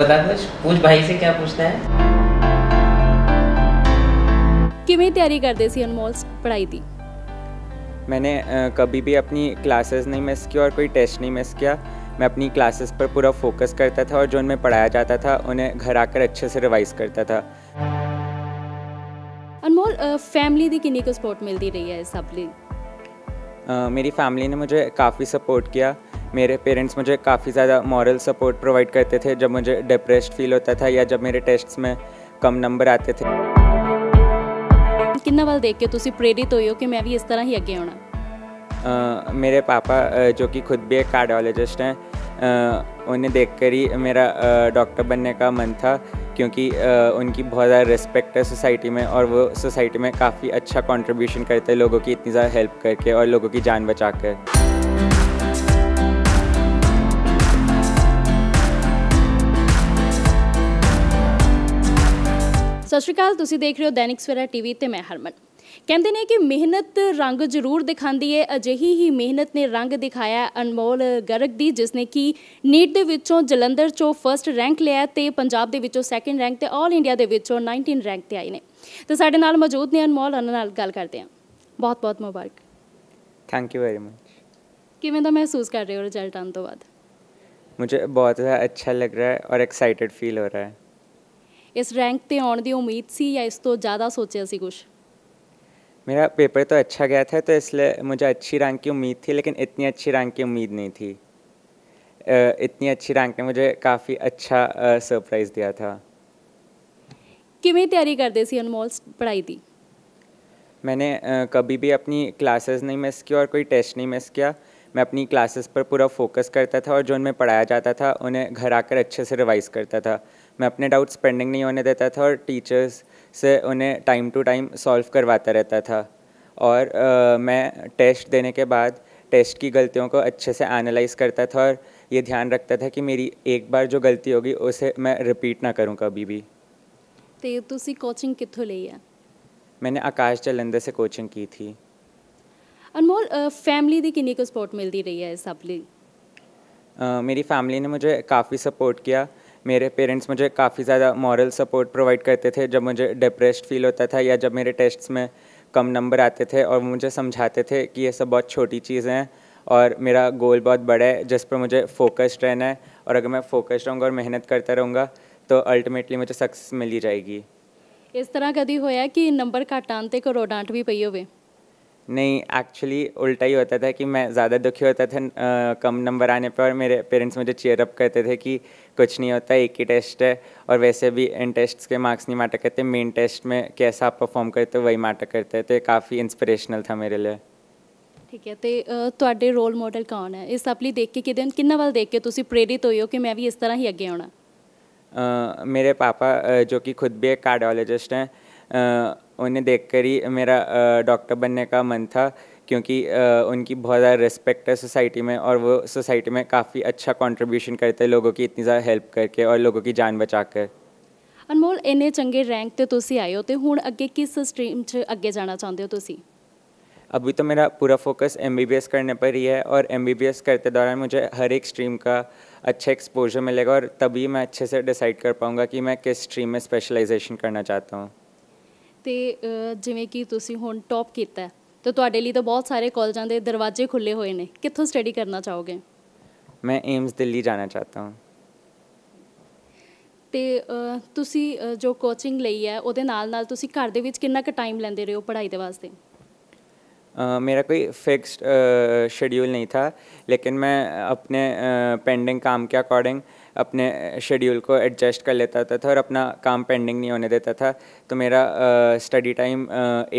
बता कुछ पूछ भाई से क्या पूछना है किमें तैयारी कर करते सी अनमोल्स पढ़ाई दी मैंने कभी भी अपनी क्लासेस नहीं मिस की और कोई टेस्ट नहीं मिस किया मैं अपनी क्लासेस पर पूरा फोकस करता था और जो उनमें पढ़ाया जाता था उन्हें घर आकर अच्छे से रिवाइज करता था अनमोल फैमिली दी किन्नी को सपोर्ट मिलती रही है सब ली मेरी फैमिली ने मुझे काफ़ी सपोर्ट किया मेरे पेरेंट्स मुझे काफ़ी ज़्यादा मॉरल सपोर्ट प्रोवाइड करते थे जब मुझे डिप्रेस्ड फील होता था या जब मेरे टेस्ट्स में कम नंबर आते थे ਕਿੰਨਾ ਵੱਲ ਦੇਖ ਕੇ प्रेरित हो कि मैं भी इस तरह ही ਤਰ੍ਹਾਂ ਹੀ ਅੱਗੇ ਆਉਣਾ ਮੇਰੇ ਪਾਪਾ ਜੋ ਕਿ ਖੁਦ ਵੀ ਇੱਕ कार्डियोलॉजिस्ट हैं उन्हें देखकर ही मेरा डॉक्टर बनने का मन था क्योंकि उनकी बहुत ज़्यादा रिस्पेक्ट है सोसाइटी में और वो सोसाइटी में काफ़ी अच्छा कंट्रीब्यूशन करते हैं लोगों की इतनी ज़्यादा हेल्प करके और लोगों की जान बचा कर ਸਤਿ ਸ਼੍ਰੀ ਅਕਾਲ ਤੁਸੀਂ ਦੇਖ ਰਹੇ ਹੋ ਦੈਨਿਕ ਸਵੇਰਾ ਟੀਵੀ ਤੇ ਮੈਂ ਹਰਮਨ ਕਹਿੰਦੇ ਨੇ ਕਿ ਮਿਹਨਤ ਰੰਗ ਜ਼ਰੂਰ ਦਿਖਾਉਂਦੀ ਹੈ ਅਜਿਹੀ ਹੀ ਮਿਹਨਤ ਨੇ ਰੰਗ ਦਿਖਾਇਆ ਅਨਮੋਲ ਗਰਗ ਦੀ ਜਿਸ ਨੇ ਕਿ ਨੀਟ ਦੇ ਵਿੱਚੋਂ ਜਲੰਧਰ ਚੋਂ ਫਰਸਟ ਰੈਂਕ ਲਿਆ ਤੇ ਪੰਜਾਬ ਦੇ ਵਿੱਚੋਂ ਸੈਕੰਡ ਰੈਂਕ ਤੇ 올 ਇੰਡੀਆ ਦੇ ਵਿੱਚੋਂ 19 ਰੈਂਕ ਤੇ ਆਈ ਨੇ ਤੇ ਸਾਡੇ ਨਾਲ ਮੌਜੂਦ ਨੇ ਅਨਮੋਲ ਉਹਨਾਂ ਨਾਲ ਗੱਲ ਕਰਦੇ ਹਾਂ ਬਹੁਤ ਬਹੁਤ ਮੁਬਾਰਕ ਥੈਂਕ ਯੂ ਵੈਰੀ ਮਚ ਕਿਵੇਂ ਦਾ ਮਹਿਸੂਸ ਕਰ ਰਹੇ ਹੋ ਰਿਜ਼ਲਟ ਆਉਣ ਤੋਂ ਬਾਅਦ ਮੈਨੂੰ ਬਹੁਤ ਅੱਛਾ ਲੱਗ ਰਿਹਾ ਹੈ ਔਰ ਐਕਸਾਈਟਿਡ ਫੀਲ ਹੋ ਰਿਹਾ ਹੈ इस रैंक पर आने की उम्मीद ਸੀ या इस तो ज़्यादा ਸੋਚਿਆ सी कुछ मेरा पेपर तो अच्छा गया था तो इसलिए मुझे अच्छी रैंक की उम्मीद थी लेकिन इतनी अच्छी रैंक की उम्मीद नहीं थी इतनी अच्छी रैंक ने मुझे काफ़ी अच्छा सरप्राइज़ दिया था किमें तैयारी करते सी अनमोल पढ़ाई की मैंने कभी भी अपनी क्लासेस नहीं मिस की और कोई टेस्ट नहीं मिस किया मैं अपनी क्लासेस पर पूरा फोकस करता था और जो उनमें पढ़ाया जाता था उन्हें घर आकर अच्छे से रिवाइज करता था मैं अपने डाउट्स पेंडिंग नहीं होने देता था और टीचर्स से उन्हें टाइम टू टाइम सॉल्व करवाता रहता था और आ, मैं टेस्ट देने के बाद टेस्ट की गलतियों को अच्छे से एनालाइज करता था और ये ध्यान रखता था कि मेरी एक बार जो गलती होगी उसे मैं रिपीट ना करूँ कभी भी तो ਤੁਸੀਂ कोचिंग कितों ली है मैंने आकाश जलंधर से कोचिंग की थी अनमोल फैमिली ਦੀ किन्नी को सपोर्ट मिलती रही है ਇਸ ਸਭ मेरी फैमिली ने मुझे काफ़ी सपोर्ट किया मेरे पेरेंट्स मुझे काफ़ी ज़्यादा मॉरल सपोर्ट प्रोवाइड करते थे जब मुझे डिप्रेस्ड फील होता था या जब मेरे टेस्ट्स में कम नंबर आते थे और मुझे समझाते थे कि ये सब बहुत छोटी चीज़ें हैं और मेरा गोल बहुत बड़ा है जिस पर मुझे फोकस्ड रहना है और अगर मैं फोकस्ड रहूँगा और मेहनत करता रहूँगा तो अल्टीमेटली मुझे सक्सेस मिल ही जाएगी इस तरह कभी होया कि नंबर घट आते करोड ਕੋਈ भी पई हो नहीं एक्चुअली उल्टा ही होता था कि मैं ज़्यादा दुखी होता था आ, कम नंबर आने पर और मेरे पेरेंट्स मुझे चेयरअप करते थे कि कुछ नहीं होता एक ही टेस्ट है और वैसे भी इन टेस्ट्स के मार्क्स नहीं मैटर करते मेन टेस्ट में कैसा आप परफॉर्म करते हो वही मैटर करते तो काफ़ी इंस्पिरेशनल था मेरे लिए ठीक है तो रोल मॉडल कौन है इस ਇਸ ਆਪਲੀ ਦੇਖ ਕੇ ਕਿਦਨ कि ਵੱਲ ਦੇਖ ਕੇ ਤੁਸੀਂ ਪ੍ਰੇਰਿਤ ਹੋਏ ਹੋ ਕਿ ਮੈਂ ਵੀ ਇਸ ਤਰ੍ਹਾਂ ਹੀ ਅੱਗੇ ਆਉਣਾ ਮੇਰੇ ਪਾਪਾ ਜੋ ਕਿ ਖੁਦ ਵੀ ਇੱਕ ਕਾਰਡੀਓਲੋਜਿਸਟ उन्हें देखकर ही मेरा डॉक्टर बनने का मन था क्योंकि उनकी बहुत ज़्यादा रिस्पेक्ट है सोसाइटी में और वो सोसाइटी में काफ़ी अच्छा कंट्रीब्यूशन करते हैं लोगों की इतनी ज़्यादा हेल्प करके और लोगों की जान बचा कर अनमोल इन्ने चंगे रैंक तो तुम आए हो तो हूँ अगे किस स्ट्रीम से अगे जाना चाहते हो तुम अभी तो मेरा पूरा फोकस एम करने पर ही है और एम करते दौरान मुझे हर एक स्ट्रीम का अच्छा एक्सपोजर मिलेगा और तभी मैं अच्छे से डिसाइड कर पाऊँगा कि मैं किस स्ट्रीम में स्पेशलाइजेशन करना चाहता हूँ ਤੇ ਜਿਵੇਂ ਕਿ ਤੁਸੀਂ ਹੁਣ ਟੌਪ ਕੀਤਾ ਤਾਂ ਤੁਹਾਡੇ ਲਈ ਤਾਂ ਬਹੁਤ ਸਾਰੇ ਕਾਲਜਾਂ ਦੇ ਦਰਵਾਜ਼ੇ ਖੁੱਲੇ ਹੋਏ ਨੇ ਕਿੱਥੋਂ ਸਟੱਡੀ ਕਰਨਾ ਚਾਹੋਗੇ ਮੈਂ ਏਮਸ ਦਿੱਲੀ ਜਾਣਾ ਚਾਹਤਾ ਹਾਂ ਤੇ ਤੁਸੀਂ ਜੋ ਕੋਚਿੰਗ ਲਈ ਹੈ ਉਹਦੇ ਨਾਲ ਨਾਲ ਤੁਸੀਂ ਘਰ ਦੇ ਵਿੱਚ ਕਿੰਨਾ ਕੁ ਟਾਈਮ ਲੈਂਦੇ ਰਹੇ ਹੋ ਪੜ੍ਹਾਈ ਦੇ ਵਾਸਤੇ ਮੇਰਾ ਕੋਈ ਫਿਕਸਡ ਸ਼ੈਡਿਊਲ ਨਹੀਂ ਥਾ ਲੇਕਿਨ ਮੈਂ ਆਪਣੇ ਪੈਂਡਿੰਗ ਕੰਮ ਕੇ ਅਕੋਰਡਿੰਗ अपने शेड्यूल को एडजस्ट कर लेता था, था और अपना काम पेंडिंग नहीं होने देता था तो मेरा study time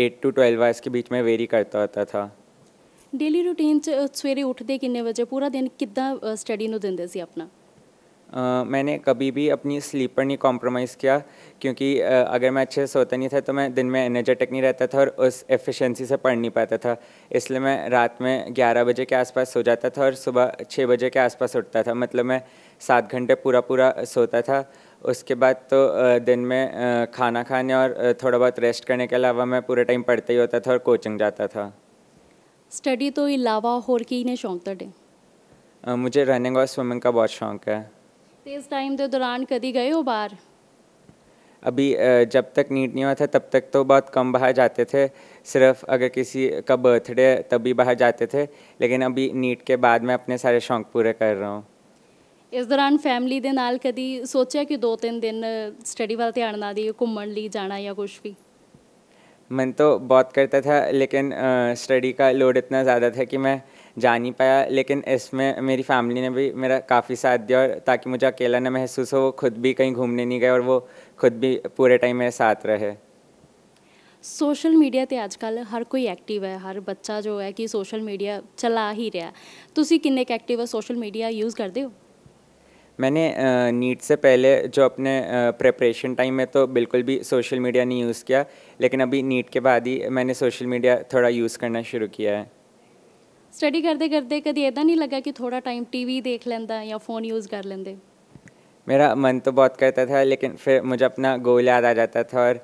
eight to twelve hours के बीच में वेरी करता होता था डेली रूटीन सवेरे उठते किन्ने बजे पूरा दिन कि स्टडी ਸਟੱਡੀ अपना मैंने कभी भी अपनी स्लीप पर नहीं कॉम्प्रोमाइज़ किया क्योंकि अगर मैं अच्छे से सोता नहीं था तो मैं दिन में एनर्जेटिक नहीं रहता था और उस एफिशिएंसी से पढ़ नहीं पाता था इसलिए मैं रात में 11 बजे के आसपास सो जाता था और सुबह 6 बजे के आसपास उठता था मतलब मैं सात घंटे पूरा पूरा सोता था उसके बाद तो दिन में खाना खाने और थोड़ा बहुत रेस्ट करने के अलावा मैं पूरे टाइम पढ़ते ही होता था और कोचिंग जाता था स्टडी तो अलावा होर की ने शौक था मुझे रनिंग और स्विमिंग का बहुत शौक है ਤੇ ਇਸ ਟਾਈਮ ਦੇ ਦੌਰਾਨ ਕਦੀ ਗਏ ਹੋ ਬਾਹਰ अभी जब तक नीट नहीं हुआ था तब तक तो बहुत कम बाहर जाते थे सिर्फ अगर किसी का बर्थडे तभी बाहर जाते थे लेकिन अभी नीट के बाद मैं अपने सारे शौक पूरे कर रहा हूँ इस दौरान फैमिली के नाल कभी ਸੋਚਿਆ कि दो तीन दिन स्टडी वाल ध्यान ना दिए घूम ਲਈ ਜਾਣਾ ਜਾਂ ਕੁਝ ਵੀ मन तो बहुत करता था लेकिन स्टडी का लोड इतना ज़्यादा था कि मैं जा नहीं पाया लेकिन इसमें मेरी फैमिली ने भी मेरा काफ़ी साथ दिया और ताकि मुझे अकेला ना महसूस हो वो खुद भी कहीं घूमने नहीं गए और वो खुद भी पूरे टाइम मेरे साथ रहे सोशल मीडिया तो ਅੱਜ हर कोई एक्टिव है हर बच्चा जो है कि सोशल मीडिया चला ही रहा तुम कि एक्टिव है सोशल मीडिया यूज़ करते हो मैंने नीट से पहले जो अपने प्रेपरेशन टाइम में तो बिल्कुल भी सोशल मीडिया नहीं यूज़ किया लेकिन अभी नीट के बाद ही मैंने सोशल मीडिया थोड़ा यूज़ करना शुरू किया है ਸਟੱਡੀ ਕਰਦੇ ਕਰਦੇ ਕਦੀ ਇਦਾਂ ਨਹੀਂ ਲੱਗਾ ਕਿ ਥੋੜਾ ਟਾਈਮ ਟੀਵੀ ਦੇਖ ਲੈਂਦਾ ਜਾਂ ਫੋਨ ਯੂਜ਼ ਕਰ ਲੈਂਦੇ मेरा मन तो बहुत करता था लेकिन फिर मुझे अपना गोल याद आ जाता था और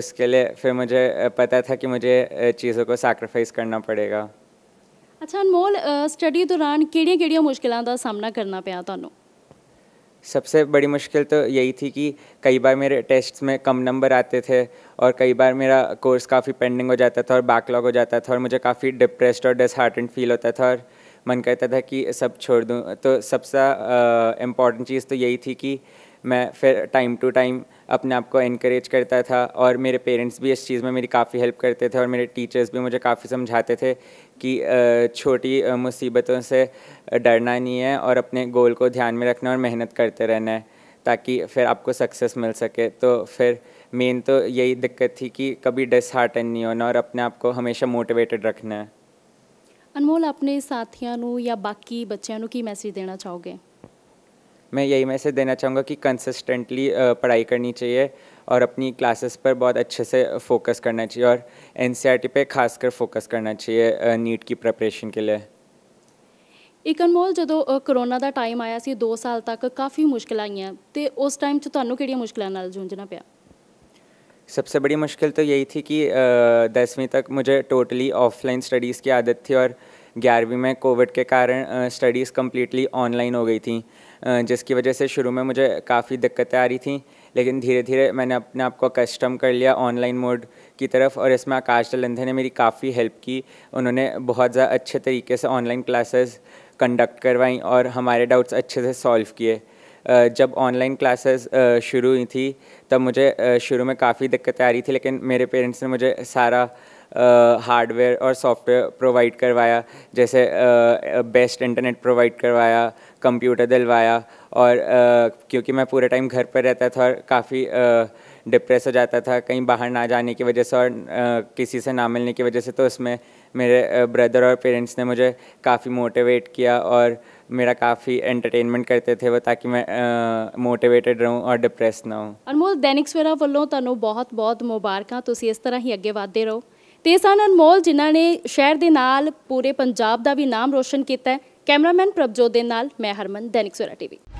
उसके लिए फिर मुझे पता था कि मुझे चीज़ों को सैक्रिफाइस करना पड़ेगा अच्छा अनमोल स्टडी दौरान ਕਿਹੜੀਆਂ-ਕਿਹੜੀਆਂ मुश्किलों का सामना करना ਪਿਆ ਤੁਹਾਨੂੰ सबसे बड़ी मुश्किल तो यही थी कि कई बार मेरे टेस्ट्स में कम नंबर आते थे और कई बार मेरा कोर्स काफ़ी पेंडिंग हो जाता था और बैकलॉग हो जाता था और मुझे काफ़ी डिप्रेस्ड और डिसहार्टेंड फील होता था और मन करता था कि सब छोड़ दूँ तो सबसे इम्पॉर्टेंट चीज़ तो यही थी कि मैं फिर टाइम टू टाइम अपने आप को इनक्रेज करता था और मेरे पेरेंट्स भी इस चीज़ में मेरी काफ़ी हेल्प करते थे और मेरे टीचर्स भी मुझे काफ़ी समझाते थे कि छोटी मुसीबतों से डरना नहीं है और अपने गोल को ध्यान में रखना और मेहनत करते रहना है ताकि फिर आपको सक्सेस मिल सके तो फिर मेन तो यही दिक्कत थी कि कभी डिसहार्टन नहीं होना और अपने आप को हमेशा मोटिवेटेड रखना है अनमोल अपने साथियों या बाकी बच्चों की मैसेज देना चाहोगे मैं यही मैसेज देना चाहूँगा कि कंसिस्टेंटली पढ़ाई करनी चाहिए और अपनी क्लासेस पर बहुत अच्छे से फोकस करना चाहिए और एन e पे खास कर फोकस करना चाहिए नीट की प्रिपरेशन के लिए एक अनमोल जो करोना का टाइम आया से दो साल तक काफ़ी मुश्किल आई हैं तो उस टाइम ਤੁਹਾਨੂੰ ਕਿਹੜੀਆਂ ਮੁਸ਼ਕਲਾਂ ਨਾਲ सबसे बड़ी मुश्किल तो यही थी कि दसवीं तक मुझे टोटली ऑफलाइन स्टडीज़ की आदत थी और ग्यारहवीं में कोविड के कारण स्टडीज़ कम्प्लीटली ऑनलाइन हो गई थी जिसकी वजह से शुरू में मुझे काफ़ी दिक्कतें आ रही थी लेकिन धीरे धीरे मैंने अपने आप को कस्टम कर लिया ऑनलाइन मोड की तरफ और इसमें आकाश जलंधे ने मेरी काफ़ी हेल्प की उन्होंने बहुत ज़्यादा अच्छे तरीके से ऑनलाइन क्लासेस कंडक्ट करवाई और हमारे डाउट्स अच्छे से सॉल्व किए जब ऑनलाइन क्लासेस शुरू हुई थी तब मुझे शुरू में काफ़ी दिक्कतें आ रही थी लेकिन मेरे पेरेंट्स ने मुझे सारा हार्डवेयर और सॉफ्टवेयर प्रोवाइड करवाया जैसे बेस्ट इंटरनेट प्रोवाइड करवाया कंप्यूटर दिलवाया और क्योंकि मैं पूरे टाइम घर पर रहता था और काफ़ी डिप्रेस हो जाता था कहीं बाहर ना जाने की वजह से और किसी से ना मिलने की वजह से तो उसमें मेरे ब्रदर और पेरेंट्स ने मुझे काफ़ी मोटिवेट किया और मेरा काफ़ी एंटरटेनमेंट करते थे वो ताकि मैं मोटिवेटेड रहूं और डिप्रेस ना ਹਾਂ अनमोल दैनिक सवेरा वालों ਤੁਹਾਨੂੰ बहुत बहुत मुबारक तुम इस तरह ही अगे ਵਧਦੇ रहो ਤੇ ਸਨ ਅਨਮੋਲ ਜਿਨ੍ਹਾਂ ਨੇ ਸ਼ਹਿਰ ਦੇ ਨਾਲ ਪੂਰੇ ਪੰਜਾਬ ਦਾ ਵੀ ਨਾਮ ਰੋਸ਼ਨ ਕੀਤਾ ਹੈ ਕੈਮਰਾਮੈਨ ਪ੍ਰਭਜੋਤ ਦੇ ਨਾਲ ਮੈਂ ਹਰਮਨ ਦੈਨਿਕ ਸੋਰਾ ਟੀਵੀ